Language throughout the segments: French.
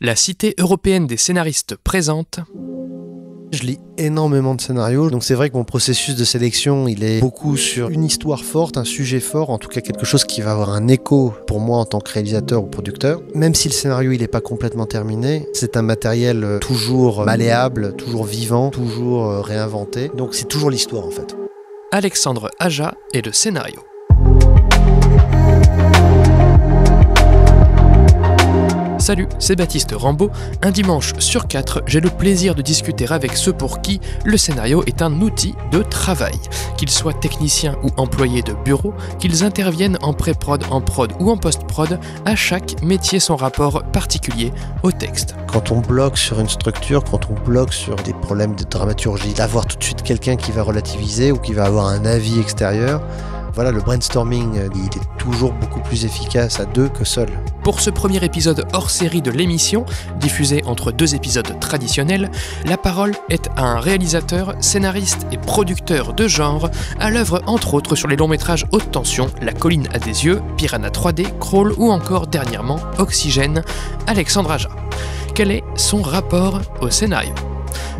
La Cité européenne des scénaristes présente. Je lis énormément de scénarios, donc c'est vrai que mon processus de sélection, il est beaucoup sur une histoire forte, un sujet fort, en tout cas quelque chose qui va avoir un écho pour moi en tant que réalisateur ou producteur. Même si le scénario il n'est pas complètement terminé, c'est un matériel euh, toujours malléable, toujours vivant, toujours euh, réinventé, donc c'est toujours l'histoire en fait. Alexandre Aja est le scénario. Salut, c'est Baptiste Rambaud. Un dimanche sur quatre, j'ai le plaisir de discuter avec ceux pour qui le scénario est un outil de travail. Qu'ils soient techniciens ou employés de bureau, qu'ils interviennent en pré-prod, en prod ou en post-prod, à chaque métier son rapport particulier au texte. Quand on bloque sur une structure, quand on bloque sur des problèmes de dramaturgie, d'avoir tout de suite quelqu'un qui va relativiser ou qui va avoir un avis extérieur, voilà, le brainstorming, euh, il est toujours beaucoup plus efficace à deux que seul. Pour ce premier épisode hors série de l'émission, diffusé entre deux épisodes traditionnels, la parole est à un réalisateur, scénariste et producteur de genre, à l'œuvre entre autres sur les longs métrages Haute Tension, La colline à des yeux, Piranha 3D, Crawl ou encore dernièrement Oxygène, Alexandre Aja. Quel est son rapport au scénario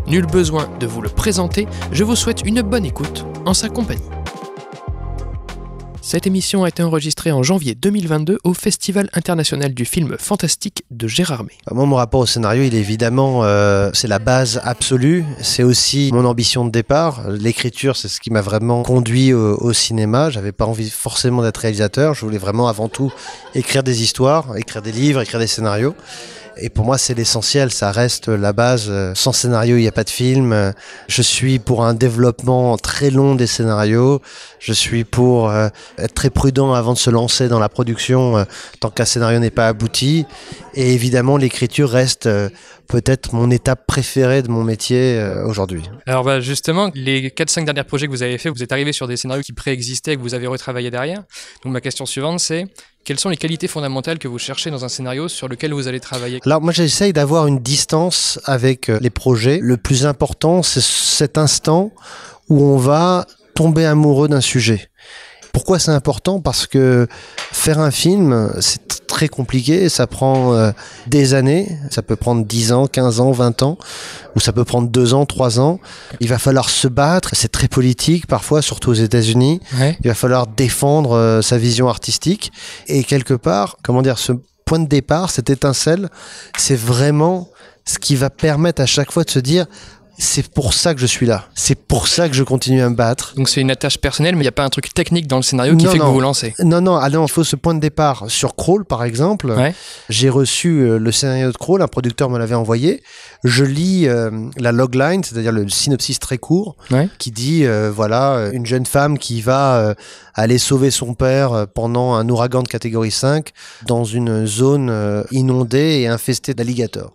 Nul besoin de vous le présenter, je vous souhaite une bonne écoute en sa compagnie. Cette émission a été enregistrée en janvier 2022 au Festival international du film fantastique de Gérard May. Bah, moi, mon rapport au scénario, il est évidemment, euh, c'est la base absolue. C'est aussi mon ambition de départ. L'écriture, c'est ce qui m'a vraiment conduit au, au cinéma. J'avais pas envie forcément d'être réalisateur. Je voulais vraiment avant tout écrire des histoires, écrire des livres, écrire des scénarios. Et pour moi, c'est l'essentiel. Ça reste la base. Sans scénario, il n'y a pas de film. Je suis pour un développement très long des scénarios. Je suis pour euh, être très prudent avant de se lancer dans la production euh, tant qu'un scénario n'est pas abouti. Et évidemment, l'écriture reste euh, peut-être mon étape préférée de mon métier aujourd'hui. Alors bah, justement, les 4-5 derniers projets que vous avez faits, vous êtes arrivé sur des scénarios qui préexistaient et que vous avez retravaillé derrière. Donc ma question suivante, c'est quelles sont les qualités fondamentales que vous cherchez dans un scénario sur lequel vous allez travailler Alors moi j'essaye d'avoir une distance avec euh, les projets. Le plus important c'est cet instant où on va tomber amoureux d'un sujet. Pourquoi c'est important Parce que faire un film, c'est très compliqué, ça prend euh, des années, ça peut prendre 10 ans, 15 ans, 20 ans, ou ça peut prendre 2 ans, 3 ans. Il va falloir se battre, c'est très politique parfois, surtout aux États-Unis. Il va falloir défendre euh, sa vision artistique. Et quelque part, comment dire, ce point de départ, cette étincelle, c'est vraiment ce qui va permettre à chaque fois de se dire c'est pour ça que je suis là. C'est pour ça que je continue à me battre. Donc c'est une attache personnelle, mais il n'y a pas un truc technique dans le scénario qui fait que vous vous lancez. Non, non, allez, on il faut ce point de départ. Sur Crawl, par exemple, j'ai reçu euh, le scénario de Crawl, un producteur me l'avait envoyé. Je lis euh, la logline, c'est-à-dire le synopsis très court, qui dit euh, voilà, une jeune femme qui va aller sauver son père pendant un ouragan de catégorie 5 dans une zone inondée et infestée d'alligators.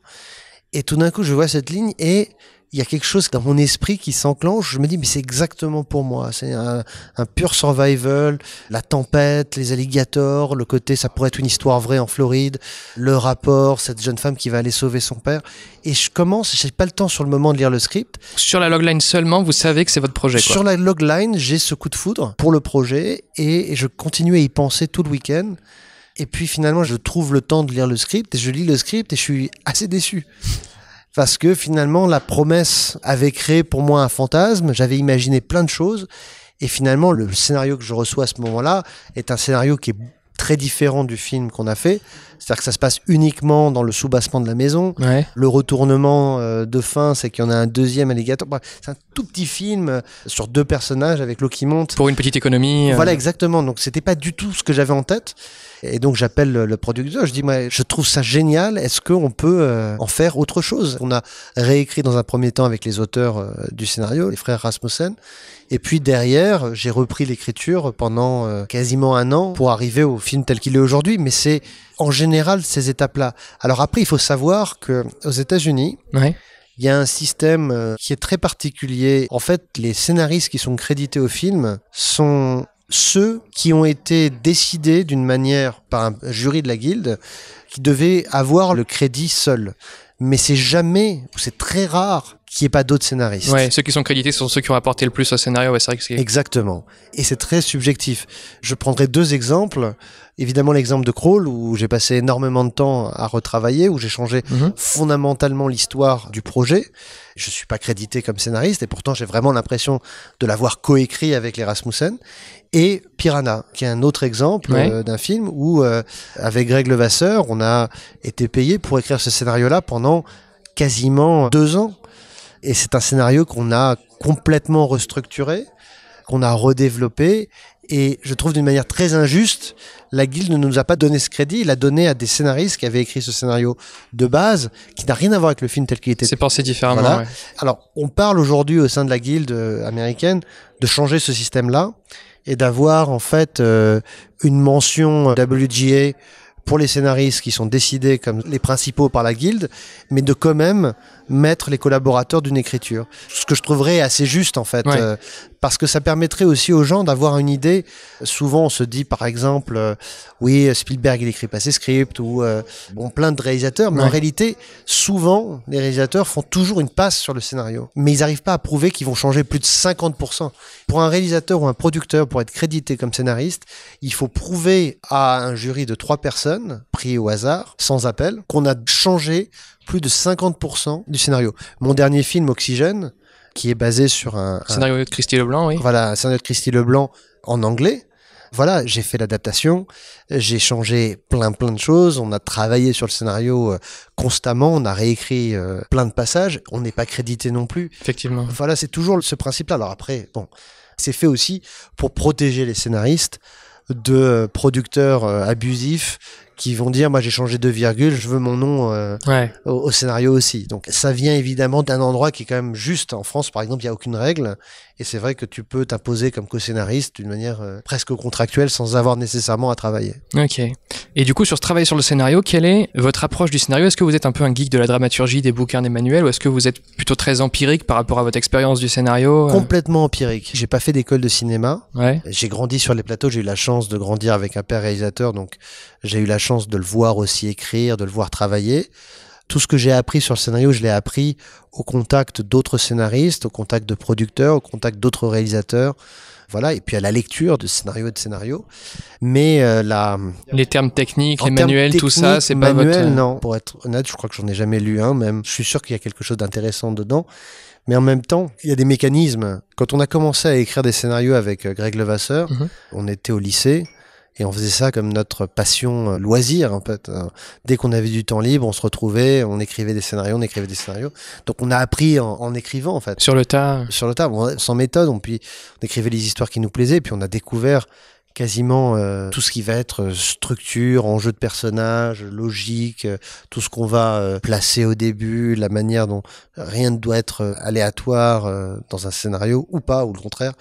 Et tout d'un coup, je vois cette ligne et il y a quelque chose dans mon esprit qui s'enclenche. Je me dis, mais c'est exactement pour moi. C'est un, pur survival. La tempête, les alligators, le côté, ça pourrait être une histoire vraie en Floride. Le rapport, cette jeune femme qui va aller sauver son père. Et je commence, j'ai pas le temps sur le moment de lire le script. Sur la logline seulement, vous savez que c'est votre projet. Sur la logline, j'ai ce coup de foudre pour le projet et je continue à y penser tout le week-end. Et puis finalement, je trouve le temps de lire le script et je lis le script et je suis assez déçu parce que finalement la promesse avait créé pour moi un fantasme, j'avais imaginé plein de choses, et finalement le scénario que je reçois à ce moment-là est un scénario qui est très différent du film qu'on a fait, c'est-à-dire que ça se passe uniquement dans le soubassement de la maison. Le retournement euh, de fin, c'est qu'il y en a un deuxième alligator. c'est un tout petit film euh, sur deux personnages avec l'eau qui monte. Pour une petite économie. Euh. Voilà, exactement. Donc c'était pas du tout ce que j'avais en tête. Et donc j'appelle le producteur, je dis moi je trouve ça génial, est-ce qu'on peut en faire autre chose On a réécrit dans un premier temps avec les auteurs du scénario, les frères Rasmussen, et puis derrière j'ai repris l'écriture pendant quasiment un an pour arriver au film tel qu'il est aujourd'hui, mais c'est en général général ces étapes-là. Alors après, il faut savoir que aux États-Unis, il y a un système euh, qui est très particulier. En fait, les scénaristes qui sont crédités au film sont ceux qui ont été décidés d'une manière par un jury de la guilde qui devait avoir le crédit seul. Mais c'est jamais, c'est très rare qu'il n'y ait pas d'autres scénaristes. Ouais, ceux qui sont crédités sont ceux qui ont apporté le plus au scénario. Exactement. Et c'est très subjectif. Je prendrai deux exemples évidemment l'exemple de Crawl où j'ai passé énormément de temps à retravailler, où j'ai changé mhm. fondamentalement l'histoire du projet. Je suis pas crédité comme scénariste et pourtant j'ai vraiment l'impression de l'avoir coécrit avec les Rasmussen. Et Piranha, qui est un autre exemple euh, d'un film où, euh, avec Greg Levasseur, on a été payé pour écrire ce scénario-là pendant quasiment deux ans. Et c'est un scénario qu'on a complètement restructuré qu'on a redéveloppé et je trouve d'une manière très injuste, la guilde ne nous a pas donné ce crédit, il l'a donné à des scénaristes qui avaient écrit ce scénario de base, qui n'a rien à voir avec le film tel qu'il était. C'est pensé différemment. Alors, on parle aujourd'hui au sein de la guilde euh, américaine de changer ce système-là et d'avoir en fait euh, une mention WGA pour les scénaristes qui sont décidés comme les principaux par la guilde, mais de quand même mettre les collaborateurs d'une écriture. Ce que je trouverais assez juste en fait. Euh, parce que ça permettrait aussi aux gens d'avoir une idée. Souvent, on se dit, par exemple, euh, oui, Spielberg, il écrit pas ses scripts, ou euh, bon, plein de réalisateurs, mais en réalité, souvent, les réalisateurs font toujours une passe sur le scénario, mais ils n'arrivent pas à prouver qu'ils vont changer plus de 50%. Pour un réalisateur ou un producteur, pour être crédité comme scénariste, il faut prouver à un jury de trois personnes, pris au hasard, sans appel, qu'on a changé plus de 50% du scénario. Mon dernier film, Oxygène, qui est basé sur un, scénario de Christy Leblanc, oui. Voilà, scénario de Christy Leblanc en anglais. Voilà, j'ai fait l'adaptation, j'ai changé plein plein de choses, on a travaillé sur le scénario euh, constamment, on a réécrit euh, plein de passages, on n'est pas crédité non plus. Effectivement. Voilà, c'est toujours ce principe-là. Alors après, bon, c'est fait aussi pour protéger les scénaristes de producteurs euh, abusifs qui vont dire moi j'ai changé de virgule, je veux mon nom euh, au, scénario aussi. Donc ça vient évidemment d'un endroit qui est quand même juste. En France, par exemple, il n'y a aucune règle. Et c'est vrai que tu peux t'imposer comme co-scénariste d'une manière euh, presque contractuelle sans avoir nécessairement à travailler. Ok. Et du coup, sur ce travail sur le scénario, quelle est votre approche du scénario Est-ce que vous êtes un peu un geek de la dramaturgie, des bouquins, des manuels, ou est-ce que vous êtes plutôt très empirique par rapport à votre expérience du scénario euh Complètement empirique. J'ai pas fait d'école de cinéma. Ouais. J'ai grandi sur les plateaux. J'ai eu la chance de grandir avec un père réalisateur, donc j'ai eu la chance de le voir aussi écrire, de le voir travailler. Tout ce que j'ai appris sur le scénario, je l'ai appris au contact d'autres scénaristes, au contact de producteurs, au contact d'autres réalisateurs. Voilà, et puis à la lecture de scénario et de scénario. Mais euh, Les termes techniques, les manuels, tout ça, c'est pas manuel, votre... non. Pour être honnête, je crois que j'en ai jamais lu un, même. Je suis sûr qu'il y a quelque chose d'intéressant dedans. Mais en même temps, il y a des mécanismes. Quand on a commencé à écrire des scénarios avec euh, Greg Levasseur, mhm. on était au lycée. Et on faisait ça comme notre passion euh, loisir, en fait. Hein. Dès qu'on avait du temps libre, on se retrouvait, on écrivait des scénarios, on écrivait des scénarios. Donc on a appris en, écrivant, en fait. Sur le tas. Sur le tas, sans méthode. On, puis, on écrivait les histoires qui nous plaisaient, puis on a découvert quasiment euh, tout ce qui va être euh, structure, enjeu de personnage, logique, euh, tout ce qu'on va placer au début, la manière dont rien ne doit être aléatoire dans un scénario ou pas, ou le contraire.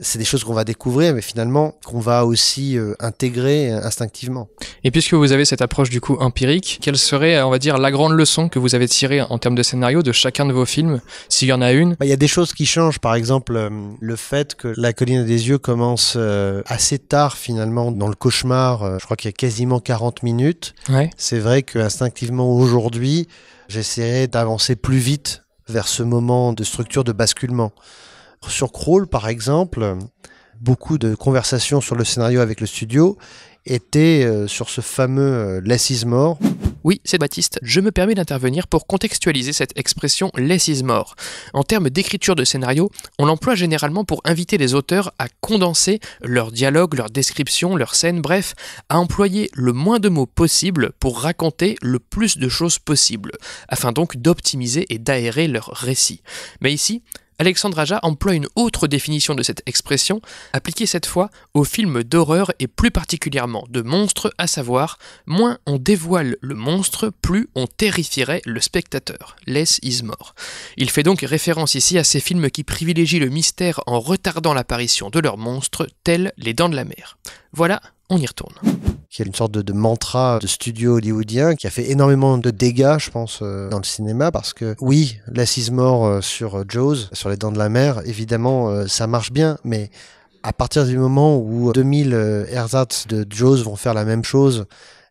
C'est des choses qu'on va découvrir, mais finalement qu'on va aussi intégrer instinctivement. Et puisque vous avez cette approche du coup empirique, quelle serait, on va dire, la grande leçon que vous avez tirée en termes de scénario de chacun de vos films, s'il y en a une bah, Il y a des choses qui changent, par exemple le fait que La colline des yeux commence assez tard finalement dans le cauchemar, euh, je crois qu'il y a quasiment 40 minutes. C'est vrai qu'instinctivement aujourd'hui, j'essaierai d'avancer plus vite vers ce moment de structure de basculement. Sur Crawl, par exemple, beaucoup de conversations sur le scénario avec le studio étaient euh, sur ce fameux euh, Less is oui, c'est Baptiste. Je me permets d'intervenir pour contextualiser cette expression less is more. En termes d'écriture de scénario, on l'emploie généralement pour inviter les auteurs à condenser leurs dialogues, leurs descriptions, leurs scènes, bref, à employer le moins de mots possible pour raconter le plus de choses possible, afin donc d'optimiser et d'aérer leur récit. Mais ici, Alexandre Aja emploie une autre définition de cette expression, appliquée cette fois aux films d'horreur et plus particulièrement de monstres, à savoir moins on dévoile le monstre, plus on terrifierait le spectateur. Less is more. Il fait donc référence ici à ces films qui privilégient le mystère en retardant l'apparition de leurs monstres, tels les dents de la mer. Voilà, on y retourne qui est une sorte de, mantra de studio hollywoodien qui a fait énormément de dégâts, je pense, euh, dans le cinéma, parce que oui, l'assise mort euh, sur euh, Jaws, sur les dents de la mer, évidemment, ça marche bien, mais à partir du moment où 2000 ersatz de Jaws vont faire la même chose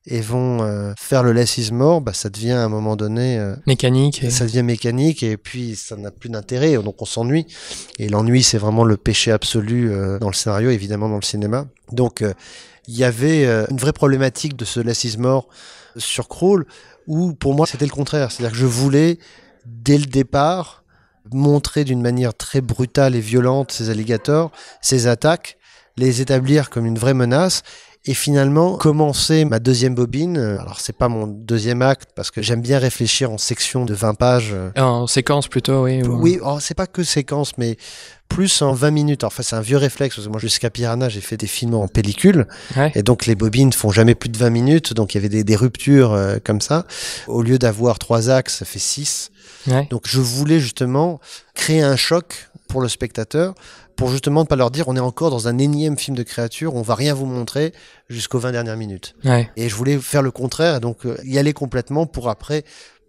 et vont faire le less is more, bah, ça devient à un moment donné mécanique. Ça devient mécanique et puis ça n'a plus d'intérêt, donc on s'ennuie. Et l'ennui, c'est vraiment le péché absolu dans le scénario, évidemment dans le cinéma. Donc il y avait euh, une vraie problématique de ce lassisme sur Crawl, où pour moi c'était le contraire. C'est-à-dire que je voulais, dès le départ, montrer d'une manière très brutale et violente ces alligators, ces attaques, les établir comme une vraie menace et finalement, commencer ma deuxième bobine, euh, alors c'est pas mon deuxième acte parce que j'aime bien réfléchir en section de 20 pages. Euh. En séquence plutôt, oui. Oui, Oui, oh, c'est pas que séquence, mais plus en 20 minutes. enfin, c'est un vieux réflexe, parce que moi, jusqu'à Piranha, j'ai fait des films en pellicule. Et donc, les bobines font jamais plus de 20 minutes. Donc, il y avait des, ruptures euh, comme ça. Au lieu d'avoir trois axes, ça fait six. Donc, je voulais justement créer un choc pour le spectateur, pour justement ne pas leur dire on est encore dans un énième film de créature, on va rien vous montrer jusqu'aux 20 dernières minutes. Et je voulais faire le contraire, donc euh, y aller complètement pour après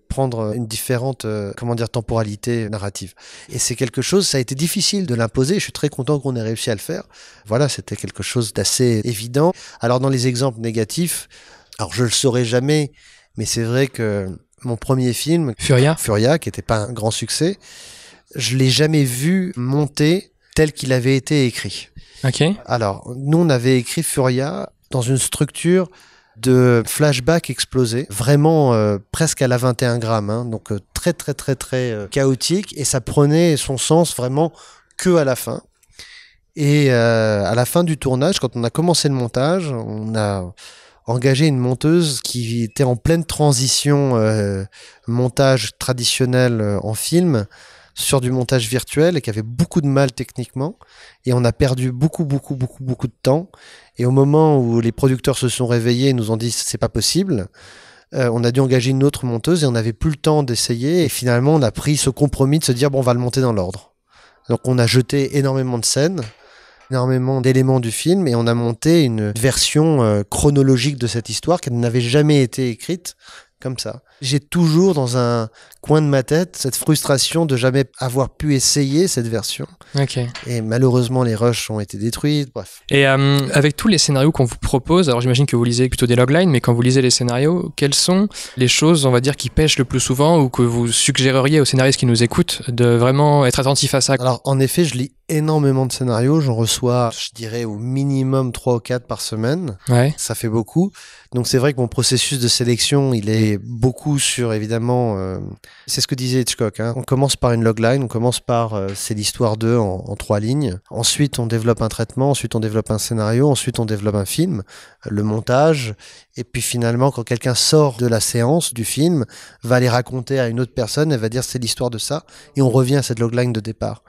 prendre euh, une différente euh, comment dire temporalité narrative. Et c'est quelque chose, ça a été difficile de l'imposer, je suis très content qu'on ait réussi à le faire. Voilà, c'était quelque chose d'assez évident. Alors dans les exemples négatifs, alors je le saurai jamais, mais c'est vrai que mon premier film, Furia, Furia qui n'était pas un grand succès, je l'ai jamais vu monter tel qu'il avait été écrit. Alors, nous, on avait écrit Furia dans une structure de flashback explosé, vraiment euh, presque à la 21 grammes, hein, donc euh, très très très très euh, chaotique, et ça prenait son sens vraiment que à la fin. Et à la fin du tournage, quand on a commencé le montage, on a engagé une monteuse qui était en pleine transition montage traditionnel en film sur du montage virtuel et qui avait beaucoup de mal techniquement. Et on a perdu beaucoup, beaucoup, beaucoup, beaucoup de temps. Et au moment où les producteurs se sont réveillés et nous ont dit c'est pas possible, euh, on a dû engager une autre monteuse et on n'avait plus le temps d'essayer. Et finalement, on a pris ce compromis de se dire bon, on va le monter dans l'ordre. Donc on a jeté énormément de scènes énormément d'éléments du film et on a monté une version euh, chronologique de cette histoire qui n'avait jamais été écrite comme ça. J'ai toujours dans un coin de ma tête cette frustration de jamais avoir pu essayer cette version. Et malheureusement, les rushs ont été détruits. Bref. Et euh, avec tous les scénarios qu'on vous propose, alors j'imagine que vous lisez plutôt des loglines, mais quand vous lisez les scénarios, quelles sont les choses, on va dire, qui pêchent le plus souvent ou que vous suggéreriez aux scénaristes qui nous écoutent de vraiment être attentifs à ça Alors en effet, je lis énormément de scénarios. J'en reçois, je dirais, au minimum 3 ou 4 par semaine. Ouais. Ça fait beaucoup. Donc c'est vrai que mon processus de sélection, il est beaucoup sur évidemment, euh, c'est ce que disait Hitchcock. Hein. On commence par une logline, on commence par euh, c'est l'histoire d'eux en, trois lignes. Ensuite, on développe un traitement, ensuite on développe un scénario, ensuite on développe un film, le montage, et puis finalement quand quelqu'un sort de la séance du film, va les raconter à une autre personne, elle va dire c'est l'histoire de ça, et on revient à cette logline de départ.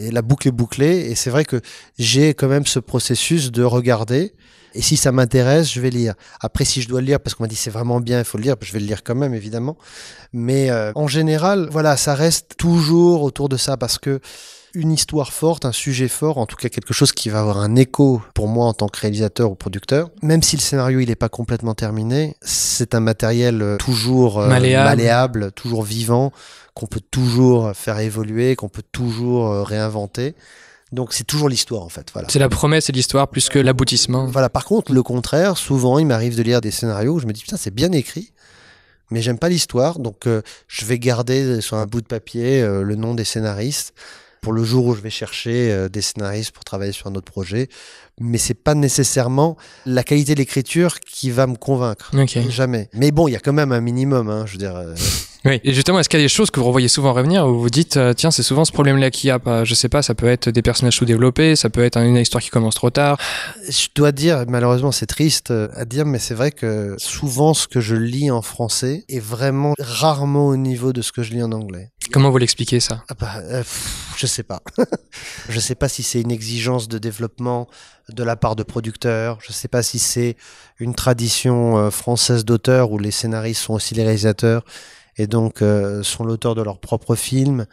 Et la boucle est bouclée. Et c'est vrai que j'ai quand même ce processus de regarder et si ça m'intéresse, je vais lire. Après, si je dois le lire parce qu'on m'a dit c'est vraiment bien, il faut le lire, je vais le lire quand même, évidemment. Mais euh, en général, voilà, ça reste toujours autour de ça parce que une histoire forte, un sujet fort, en tout cas quelque chose qui va avoir un écho pour moi en tant que réalisateur ou producteur. Même si le scénario il n'est pas complètement terminé, c'est un matériel euh, toujours euh, malléable. toujours vivant, qu'on peut toujours faire évoluer, qu'on peut toujours réinventer. Donc c'est toujours l'histoire en fait. C'est la promesse et l'histoire plus que l'aboutissement. Voilà. Par contre, le contraire, souvent, il m'arrive de lire des scénarios où je me dis putain, c'est bien écrit, mais j'aime pas l'histoire, donc euh, je vais garder sur un bout de papier euh, le nom des scénaristes pour le jour où je vais chercher euh, des scénaristes pour travailler sur un autre projet. Mais c'est pas nécessairement la qualité de l'écriture qui va me convaincre. Jamais. Mais bon, il y a quand même un minimum, hein, je veux dire. Euh. Oui. Et justement, est-ce qu'il y a des choses que vous revoyez souvent revenir où vous dites, euh, tiens, c'est souvent ce problème-là qu'il y a pas. Je sais pas, ça peut être des personnages sous-développés, ça peut être une histoire qui commence trop tard. Je dois dire, malheureusement, c'est triste à dire, mais c'est vrai que souvent ce que je lis en français est vraiment rarement au niveau de ce que je lis en anglais. Comment vous l'expliquez ça Je ah bah, euh, ne Je sais pas. je sais pas si c'est une exigence de développement de la part de producteurs. Je ne sais pas si c'est une tradition euh, française d'auteur où les scénaristes sont aussi les réalisateurs et donc euh, sont l'auteur de leur propre film.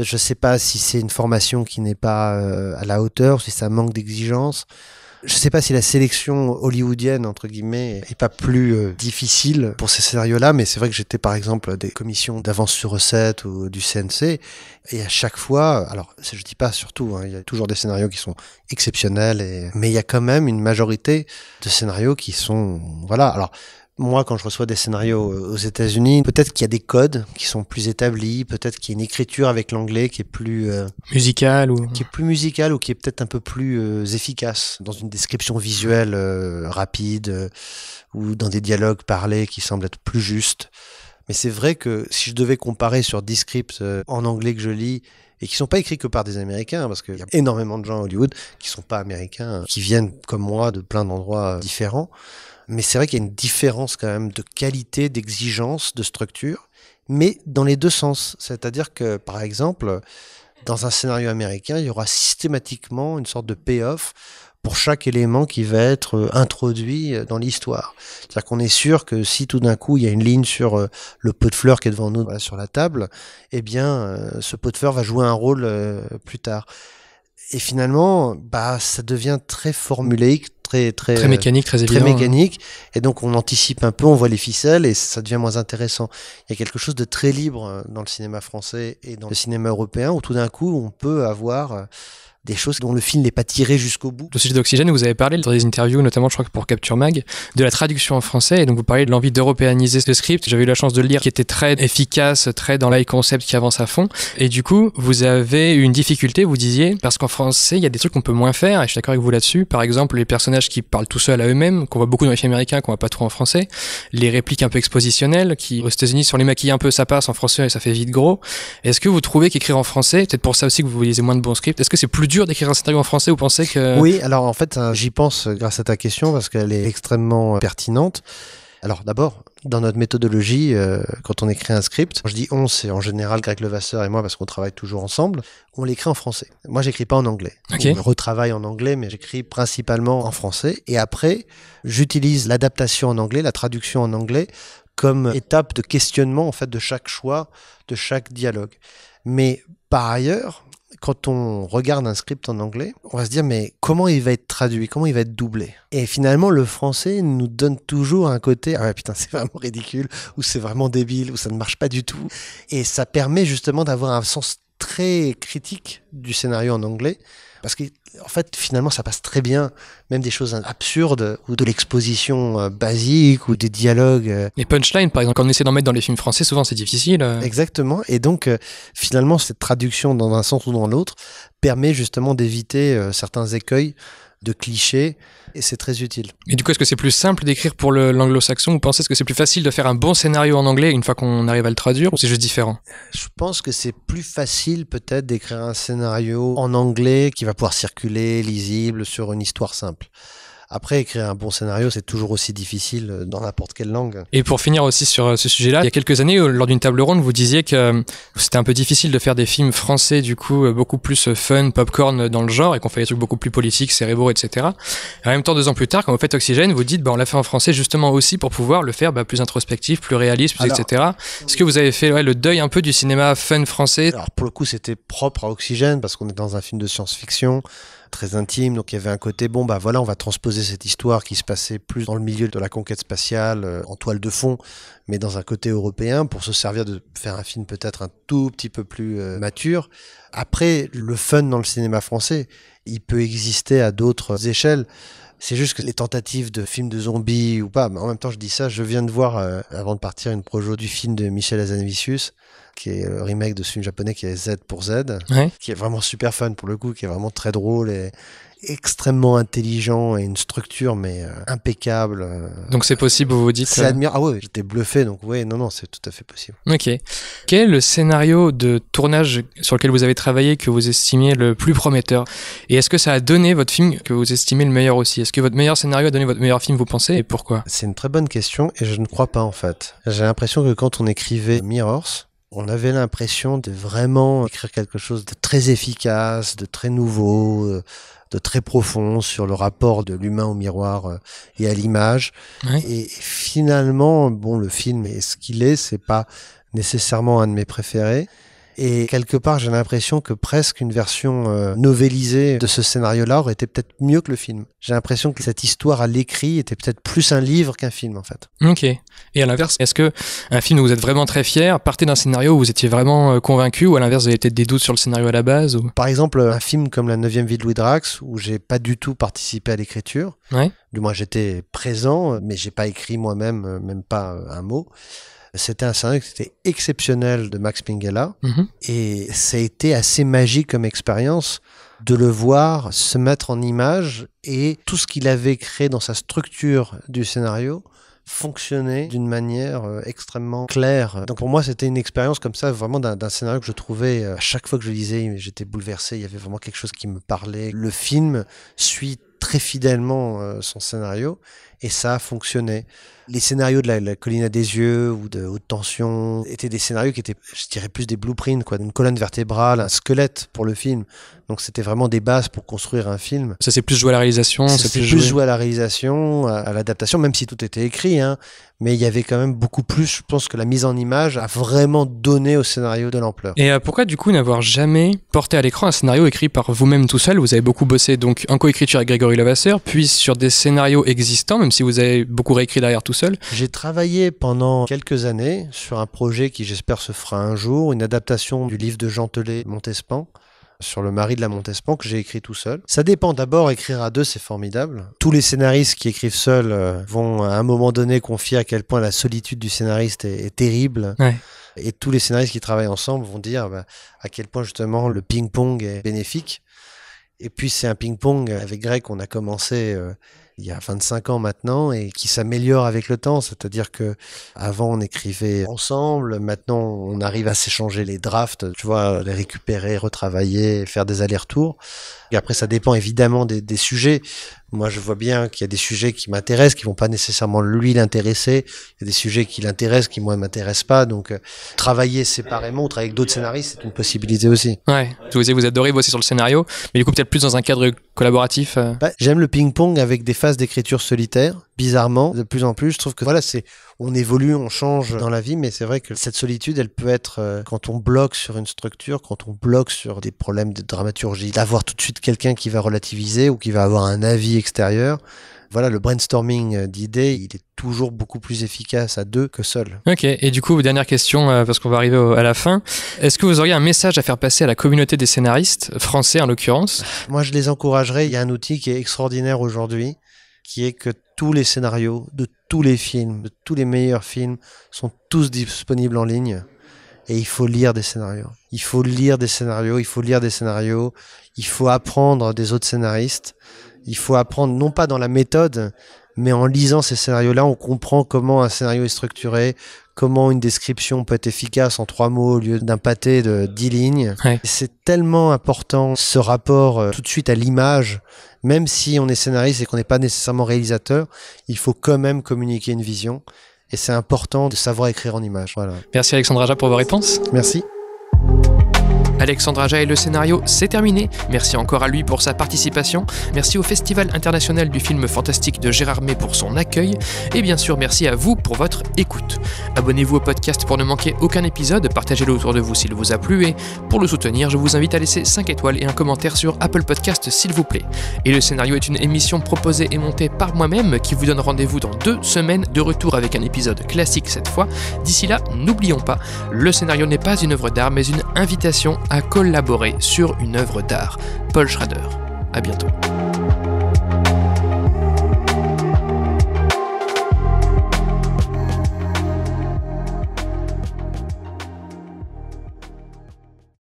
Je ne sais pas si c'est une formation qui n'est pas à la hauteur, si ça manque d'exigence. Je ne sais pas si la sélection hollywoodienne, entre guillemets, est pas plus euh, difficile pour ces scénarios-là, mais c'est vrai que j'étais par exemple des commissions d'avance sur recette ou du CNC, et à chaque fois, alors je dis pas surtout, hein, il y a toujours des scénarios qui sont exceptionnels, mais il y a quand même une majorité de scénarios qui sont, voilà, alors moi, quand je reçois des scénarios euh, aux États-Unis, peut-être qu'il y a des codes qui sont plus établis, peut-être qu'il y a une écriture avec l'anglais qui est plus euh, musicale ou qui est plus musicale ou qui est peut-être un peu plus euh, efficace dans une description visuelle euh, rapide ou dans des dialogues parlés qui semblent être plus justes. Mais c'est vrai que si je devais comparer sur des scripts en anglais que je lis et qui sont pas écrits que par des Américains, parce qu'il y a énormément de gens à Hollywood qui sont pas américains, qui viennent comme moi de plein d'endroits différents. Mais c'est vrai qu'il y a une différence quand même de qualité, d'exigence, de structure, mais dans les deux sens. C'est-à-dire que, par exemple, dans un scénario américain, il y aura systématiquement une sorte de payoff pour chaque élément qui va être euh, introduit euh, dans l'histoire. C'est-à-dire qu'on est sûr que si tout d'un coup il y a une ligne sur euh, le pot de fleurs qui est devant nous sur la table, eh bien ce pot de fleurs va jouer un rôle plus tard. Et finalement, bah, ça devient très formulaïque, très euh, mécanique, très, évident, très hein. mécanique. Et donc on anticipe un peu, on voit les ficelles et ça devient moins intéressant. Il y a quelque chose de très libre euh, dans le cinéma français et dans le cinéma européen où tout d'un coup on peut avoir euh, des choses dont le film n'est pas tiré jusqu'au bout. Le sujet d'oxygène, vous avez parlé dans des interviews, notamment je crois que pour Capture Mag, de la traduction en français, et donc vous parlez de l'envie d'européaniser ce script. J'avais eu la chance de le lire, qui était très efficace, très dans l'eye concept qui avance à fond. Et du coup, vous avez une difficulté, vous disiez, parce qu'en français, il y a des trucs qu'on peut moins faire, et je suis d'accord avec vous là-dessus. Par exemple, les personnages qui parlent tout seuls à eux-mêmes, qu'on voit beaucoup dans les films américains, qu'on voit pas trop en français, les répliques un peu expositionnelles, qui aux États-Unis, sur les maquilles un peu, ça passe en français et ça fait vite gros. Est-ce que vous trouvez qu'écrire en français, peut-être pour ça aussi que vous lisez moins de bons scripts, est-ce que c'est plus dur d'écrire un scénario en français Vous pensez que... Oui, alors en fait, euh, j'y pense euh, grâce à ta question parce qu'elle est extrêmement euh, pertinente. Alors d'abord, dans notre méthodologie, quand on écrit un script, quand je dis on, c'est en général Greg Levasseur et moi parce qu'on travaille toujours ensemble, on l'écrit en français. Moi, j'écris pas en anglais. Okay. On retravaille en anglais, mais j'écris principalement en français. Et après, j'utilise l'adaptation en anglais, la traduction en anglais, comme étape de questionnement en fait de chaque choix, de chaque dialogue. Mais par ailleurs, quand on regarde un script en anglais, on va se dire mais comment il va être traduit, comment il va être doublé. Et finalement, le français nous donne toujours un côté ah putain c'est vraiment ridicule ou c'est vraiment débile ou ça ne marche pas du tout. Et ça permet justement d'avoir un sens très critique du scénario en anglais parce que, en fait, finalement, ça passe très bien, même des choses absurdes ou de l'exposition euh, basique ou des dialogues. Euh. Les punchlines, par exemple, quand on essaie d'en mettre dans les films français, souvent c'est difficile. Euh. Exactement. Et donc, finalement, cette traduction dans un sens ou dans l'autre permet justement d'éviter certains écueils de clichés et c'est très utile. Et du coup, est-ce que c'est plus simple d'écrire pour l'anglo-saxon ou pensez-vous que c'est plus facile de faire un bon scénario en anglais une fois qu'on arrive à le traduire ou c'est juste différent Je pense que c'est plus facile peut-être d'écrire un scénario en anglais qui va pouvoir circuler, lisible, sur une histoire simple. Après, écrire un bon scénario, c'est toujours aussi difficile euh, dans n'importe quelle langue. Et pour finir aussi sur euh, ce sujet-là, il y a quelques années, euh, lors d'une table ronde, vous disiez que c'était un peu difficile de faire des films français, du coup, beaucoup plus fun, popcorn dans le genre, et qu'on fait des trucs beaucoup plus politiques, cérébraux, etc. en même temps, deux ans plus tard, quand vous faites Oxygène, vous dites, bah, on l'a fait en français justement aussi pour pouvoir le faire bah, plus introspectif, plus réaliste, etc. Est-ce que vous avez fait ouais, le deuil un peu du cinéma fun français Alors, pour le coup, c'était propre à Oxygène, parce qu'on est dans un film de science-fiction très intime. Donc il y avait un côté, bon, bah voilà, on va transposer cette histoire qui se passait plus dans le milieu de la conquête spatiale, euh, en toile de fond, mais dans un côté européen, pour se servir de faire un film peut-être un tout petit peu plus euh, mature. Après, le fun dans le cinéma français, il peut exister à d'autres échelles. C'est juste que les tentatives de films de zombies ou pas, mais en même temps je dis ça, je viens de voir euh, avant de partir une projo du film de Michel Azanavicius, qui est le remake de ce film japonais qui est Z pour Z, qui est vraiment super fun pour le coup, qui est vraiment très drôle et extrêmement intelligent et une structure mais euh, impeccable. Euh. donc c'est possible, vous vous dites euh Ah ouais, j'étais bluffé, donc ouais, non, non, c'est tout à fait possible. Ok. Quel est le scénario de tournage sur lequel vous avez travaillé que vous estimiez le plus prometteur Et est-ce que ça a donné votre film que vous estimez le meilleur aussi Est-ce que votre meilleur scénario a donné votre meilleur film, vous pensez, et pourquoi C'est une très bonne question et je ne crois pas en fait. J'ai l'impression que quand on écrivait Mirrors, on avait l'impression de vraiment écrire quelque chose de très efficace, de très nouveau, de très profond sur le rapport de l'humain au miroir euh, et à l'image. Et finalement, bon, le film est ce qu'il est, c'est pas nécessairement un de mes préférés. Et quelque part, j'ai l'impression que presque une version euh, novélisée de ce scénario-là aurait été peut-être mieux que le film. J'ai l'impression que cette histoire à l'écrit était peut-être plus un livre qu'un film, en fait. Ok. Et à l'inverse, est-ce que un film où vous êtes vraiment très fier partait d'un scénario où vous étiez vraiment euh, convaincu ou à l'inverse, vous avez peut-être des doutes sur le scénario à la base ou... Par exemple, un film comme La 9 vie de Louis Drax, où j'ai pas du tout participé à l'écriture. Ouais. Du moins, j'étais présent, mais j'ai pas écrit moi-même, euh, même pas euh, un mot. C'était un scénario qui était exceptionnel de Max Minghella. Mhm. Et ça a été assez magique comme expérience de le voir se mettre en image et tout ce qu'il avait créé dans sa structure du scénario fonctionner d'une manière euh, extrêmement claire. Donc pour moi, c'était une expérience comme ça, vraiment d'un scénario que je trouvais, euh, à chaque fois que je lisais, j'étais bouleversé, il y avait vraiment quelque chose qui me parlait. Le film suit très fidèlement euh, son scénario et ça fonctionnait. Les scénarios de la, colline à des yeux ou de haute tension étaient des scénarios qui étaient, je dirais, plus des blueprints, quoi, d'une colonne vertébrale, un squelette pour le film. Donc c'était vraiment des bases pour construire un film. Ça s'est plus joué à la réalisation. Ça s'est plus joué. à la réalisation, à, l'adaptation, même si tout était écrit. Hein. Mais il y avait quand même beaucoup plus. Je pense que la mise en image a vraiment donné au scénario de l'ampleur. Et euh, pourquoi du coup n'avoir jamais porté à l'écran un scénario écrit par vous-même tout seul Vous avez beaucoup bossé donc en coécriture avec Grégory Lavasseur, puis sur des scénarios existants, si vous avez beaucoup réécrit derrière tout seul. J'ai travaillé pendant quelques années sur un projet qui, j'espère, se fera un jour, une adaptation du livre de Jean Telet, Montespan sur le mari de la Montespan que j'ai écrit tout seul. Ça dépend d'abord, écrire à deux c'est formidable. Tous les scénaristes qui écrivent seuls euh, vont à un moment donné confier à quel point la solitude du scénariste est, terrible. Et tous les scénaristes qui travaillent ensemble vont dire bah, à quel point justement le ping-pong est bénéfique. Et puis c'est un ping-pong avec Greg, on a commencé... Euh, il y a 25 ans maintenant et qui s'améliore avec le temps. C'est-à-dire que avant on écrivait ensemble, maintenant on arrive à s'échanger les drafts, tu vois, les récupérer, retravailler, faire des allers-retours. Et après ça dépend évidemment des, des sujets. Moi, je vois bien qu'il y a des sujets qui m'intéressent, qui vont pas nécessairement lui l'intéresser. Il y a des sujets qui l'intéressent, qui moi m'intéressent pas. Donc, euh, travailler séparément ou avec d'autres scénaristes, c'est une possibilité aussi. Ouais. Vous, vous adorez bosser sur le scénario, mais du coup, peut-être plus dans un cadre collaboratif. Euh. Bah, j'aime le ping-pong avec des phases d'écriture solitaire bizarrement, de plus en plus, je trouve que voilà, c'est on évolue, on change dans la vie, mais c'est vrai que cette solitude, elle peut être euh, quand on bloque sur une structure, quand on bloque sur des problèmes de dramaturgie, d'avoir tout de suite quelqu'un qui va relativiser ou qui va avoir un avis extérieur. Voilà, le brainstorming euh, d'idées, il est toujours beaucoup plus efficace à deux que seul. Ok, et du coup, dernière question, euh, parce qu'on va arriver à la fin. Est-ce que vous auriez un message à faire passer à la communauté des scénaristes, français en l'occurrence Moi, je les encouragerais. Il y a un outil qui est extraordinaire aujourd'hui qui est que tous les scénarios de tous les films, de tous les meilleurs films, sont tous disponibles en ligne. Et il faut lire des scénarios. Il faut lire des scénarios, il faut lire des scénarios, il faut apprendre des autres scénaristes. Il faut apprendre, non pas dans la méthode, mais en lisant ces scénarios-là, on comprend comment un scénario est structuré, comment une description peut être efficace en trois mots au lieu d'un pâté de dix lignes. C'est tellement important ce rapport euh, tout de suite à l'image. Même si on est scénariste et qu'on n'est pas nécessairement réalisateur, il faut quand même communiquer une vision. Et c'est important de savoir écrire en image. Voilà. Merci Alexandre Aja pour vos réponses. Merci. Alexandre Aja et le scénario, c'est terminé. Merci encore à lui pour sa participation. Merci au Festival international du film fantastique de Gérard May pour son accueil. Et bien sûr, merci à vous pour votre écoute. Abonnez-vous au podcast pour ne manquer aucun épisode, partagez-le autour de vous s'il vous a plu et pour le soutenir, je vous invite à laisser 5 étoiles et un commentaire sur Apple Podcast s'il vous plaît. Et le scénario est une émission proposée et montée par moi-même qui vous donne rendez-vous dans deux semaines de retour avec un épisode classique cette fois. D'ici là, n'oublions pas, le scénario n'est pas une œuvre d'art mais une invitation à collaborer sur une œuvre d'art. Paul Schrader. À bientôt.